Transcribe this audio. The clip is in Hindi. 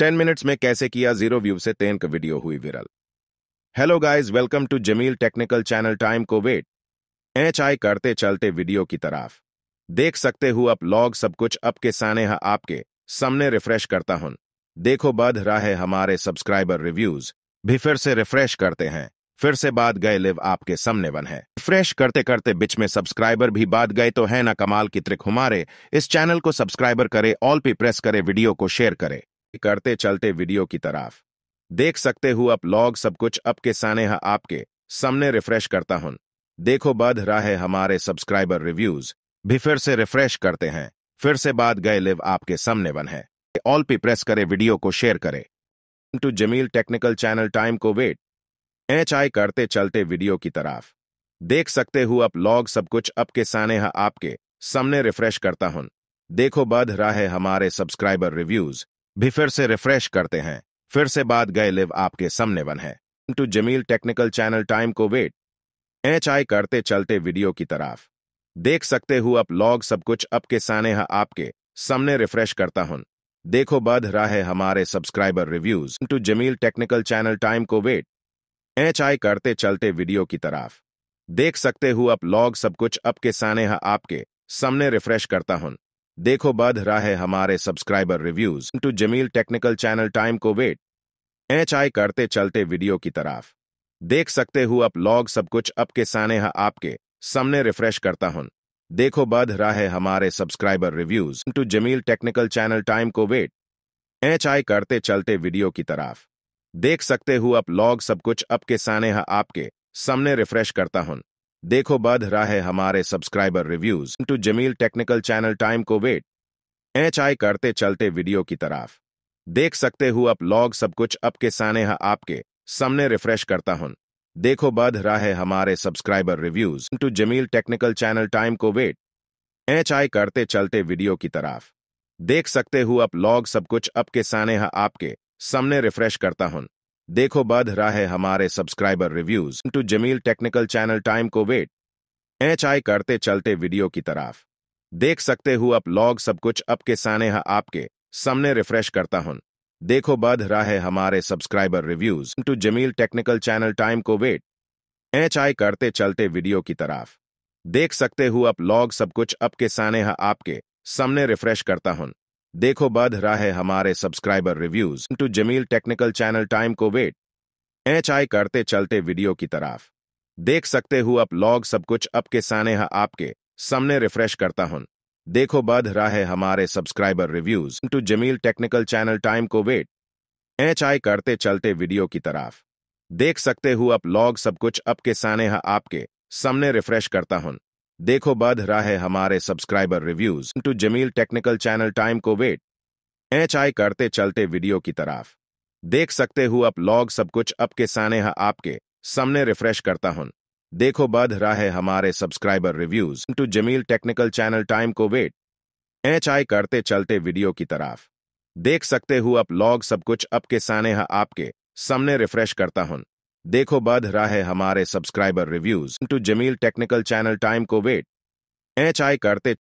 टेन मिनट्स में कैसे किया जीरो व्यू से तेन का वीडियो हुई viral hello guys welcome to Jameel technical channel time को वेट एच आई करते चलते वीडियो की तरफ देख सकते हो आप लॉग सब कुछ अब के साने हा आपके सामने रिफ्रेश करता हूं देखो बध रहा है हमारे सब्सक्राइबर रिव्यूज भी फिर से रिफ्रेश करते हैं फिर से बाद गए लिव आपके सामने बन है फ्रेश करते करते बीच में सब्सक्राइबर भी बाद गए तो है ना कमाल की त्रिक हमारे इस चैनल को सब्सक्राइबर करे ऑल पे प्रेस करे वीडियो को शेयर करे करते चलते वीडियो की तरफ देख सकते हो आप लॉग सब कुछ अब के साने है आपके सामने रिफ्रेश करता हूं देखो बध रहा है हमारे सब्सक्राइबर रिव्यूज भी फिर से रिफ्रेश करते हैं फिर से बाद गए लिव आपके सामने बन है ऑल पी प्रेस करे वीडियो को शेयर करे to Jameel technical channel time को वेट एच आई करते चलते वीडियो की तरफ देख सकते हो अब लॉग सब कुछ अब के साने है आपके सामने रिफ्रेश करता हूं देखो बध रहा है हमारे सब्सक्राइबर रिव्यूज भी फिर से रिफ्रेश करते हैं फिर से बात गए लिव आपके सामने बन है to Jameel technical channel time को वेट एच आई करते चलते वीडियो की तरफ देख सकते हु अब लॉग सब कुछ अब के साने हा आपके सामने रिफ्रेश करता हूं देखो बद रहा है हमारे subscriber reviews to Jameel technical channel time को वेट एच आई करते चलते वीडियो की तरफ देख सकते हु अब लॉग सब कुछ अब के साने हा आपके सामने रिफ्रेश करता हूं देखो बध रहा है हमारे subscriber reviews to Jameel technical channel time को वेट एच आई करते चलते वीडियो की तरफ देख सकते हो अप लॉग सब कुछ अब के साने है आपके सामने रिफ्रेश करता हूं देखो बध रहा है हमारे subscriber reviews to Jameel technical channel time को वेट एच आई करते चलते वीडियो की तरफ देख सकते हो अप लॉग सब कुछ अब के साने हा आपके सामने रिफ्रेश करता हूं देखो बद रहा है हमारे subscriber reviews to Jameel technical channel time को वेट एच आई करते चलते वीडियो की तरफ देख सकते हो आप लॉग सब कुछ अब के साने आपके सामने रिफ्रेश करता हूं देखो बद रहा है हमारे subscriber reviews to Jameel technical channel time को वेट एच आई करते चलते वीडियो की तरफ देख सकते हो आप लॉग सब कुछ अब के साने आपके सामने रिफ्रेश करता हूं देखो बध रहा है हमारे subscriber reviews to Jameel technical channel time को वेट एच आई करते चलते वीडियो की तरफ देख सकते हो अप लॉग सब कुछ अपके के साने आपके सामने रिफ्रेश करता हूं देखो बध रहा है हमारे subscriber reviews to Jameel technical channel time को वेट एच आई करते चलते वीडियो की तरफ देख सकते हो अप लॉग सब कुछ अपके के साने आपके सामने रिफ्रेश करता हूं देखो बद रहा है हमारे subscriber reviews to Jameel technical channel time को वेट एच आई करते चलते वीडियो की तरफ देख सकते हो अब लॉग सब कुछ अब के साने आपके सामने रिफ्रेश करता हूं देखो बद रहा है हमारे subscriber reviews to Jameel technical channel time को वेट एच आई करते चलते वीडियो की तरफ देख सकते हो अब लॉग सब कुछ अब के साने आपके सामने रिफ्रेश करता हूं देखो बध रहा है हमारे subscriber reviews to Jameel technical channel time को वेट एच आई करते चलते वीडियो की तरफ देख सकते हो आप लॉग सब कुछ अब के साने है आपके सामने रिफ्रेश करता हूं देखो बध रहा है हमारे subscriber reviews to Jameel technical channel time को वेट एच आई करते चलते वीडियो की तरफ देख सकते हो अप लॉग सब कुछ अब के साने आपके सामने रिफ्रेश करता हूं देखो बद रहा है हमारे subscriber reviews to Jameel technical channel time को वेट एच आई करते